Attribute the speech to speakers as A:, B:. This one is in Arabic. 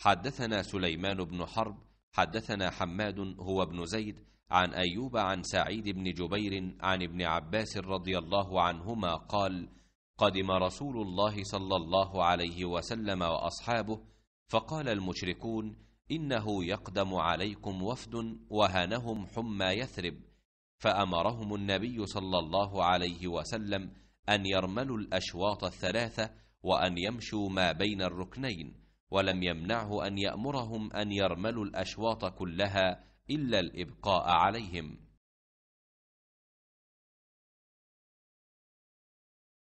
A: حدثنا سليمان بن
B: حرب حدثنا حماد هو ابن زيد عن أيوب عن سعيد بن جبير عن ابن عباس رضي الله عنهما قال قدم رسول الله صلى الله عليه وسلم وأصحابه فقال المشركون إنه يقدم عليكم وفد وهنهم حمى يثرب فأمرهم النبي صلى الله عليه وسلم أن يرملوا الأشواط الثلاثة وأن يمشوا ما بين الركنين ولم يمنعه ان يامرهم ان يرملوا
A: الاشواط كلها الا الابقاء عليهم